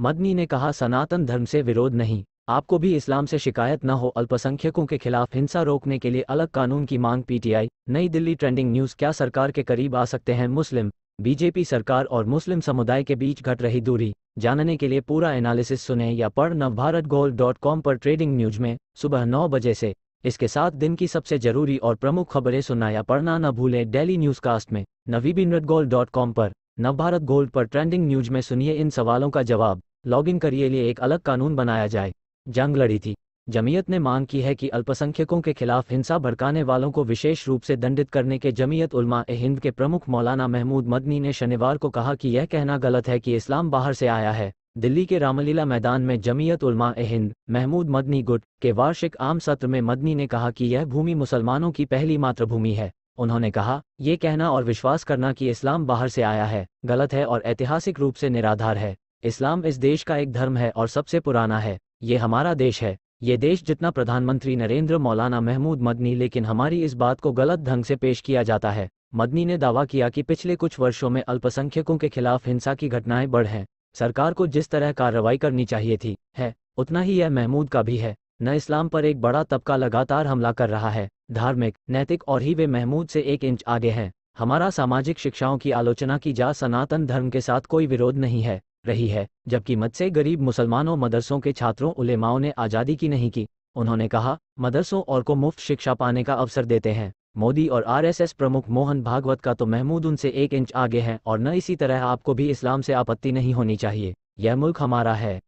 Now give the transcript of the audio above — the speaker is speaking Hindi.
मदनी ने कहा सनातन धर्म से विरोध नहीं आपको भी इस्लाम से शिकायत न हो अल्पसंख्यकों के खिलाफ हिंसा रोकने के लिए अलग कानून की मांग पीटीआई नई दिल्ली ट्रेंडिंग न्यूज क्या सरकार के करीब आ सकते हैं मुस्लिम बीजेपी सरकार और मुस्लिम समुदाय के बीच घट रही दूरी जानने के लिए पूरा एनालिसिस सुने या पढ़ नवभारत गोल्ड डॉट कॉम पर ट्रेडिंग न्यूज में सुबह नौ बजे से इसके साथ दिन की सबसे जरूरी और प्रमुख खबरें सुनना या पढ़ना न भूलें डेली न्यूज कास्ट में नवीबिन डॉट कॉम पर नवभारत गोल्ड पर ट्रेंडिंग न्यूज में सुनिए इन सवालों का जवाब लॉगिन करिए लिए एक अलग कानून बनाया जाए जंग लड़ी थी जमीयत ने मांग की है कि अल्पसंख्यकों के खिलाफ हिंसा भड़काने वालों को विशेष रूप से दंडित करने के जमीयत उलमा ए हिंद के प्रमुख मौलाना महमूद मदनी ने शनिवार को कहा कि यह कहना गलत है कि इस्लाम बाहर से आया है दिल्ली के रामलीला मैदान में जमीयत उलमा ए हिंद महमूद मदनी गुट के वार्षिक आम सत्र में मदनी ने कहा कि यह भूमि मुसलमानों की पहली मातृभूमि है उन्होंने कहा ये कहना और विश्वास करना कि इस्लाम बाहर से आया है गलत है और ऐतिहासिक रूप से निराधार है इस्लाम इस देश का एक धर्म है और सबसे पुराना है ये हमारा देश है ये देश जितना प्रधानमंत्री नरेंद्र मौलाना महमूद मदनी लेकिन हमारी इस बात को गलत ढंग से पेश किया जाता है मदनी ने दावा किया कि पिछले कुछ वर्षों में अल्पसंख्यकों के खिलाफ हिंसा की घटनाएं बढ़ हैं सरकार को जिस तरह कार्रवाई करनी चाहिए थी है उतना ही यह महमूद का भी है न इस्लाम पर एक बड़ा तबका लगातार हमला कर रहा है धार्मिक नैतिक और ही वे महमूद से एक इंच आगे हैं हमारा सामाजिक शिक्षाओं की आलोचना की जा सनातन धर्म के साथ कोई विरोध नहीं है रही है जबकि मत से गरीब मुसलमानों मदरसों के छात्रों उलेमाओं ने आज़ादी की नहीं की उन्होंने कहा मदरसों और को मुफ्त शिक्षा पाने का अवसर देते हैं मोदी और आरएसएस प्रमुख मोहन भागवत का तो महमूद उनसे एक इंच आगे है और न इसी तरह आपको भी इस्लाम से आपत्ति नहीं होनी चाहिए यह मुल्क हमारा है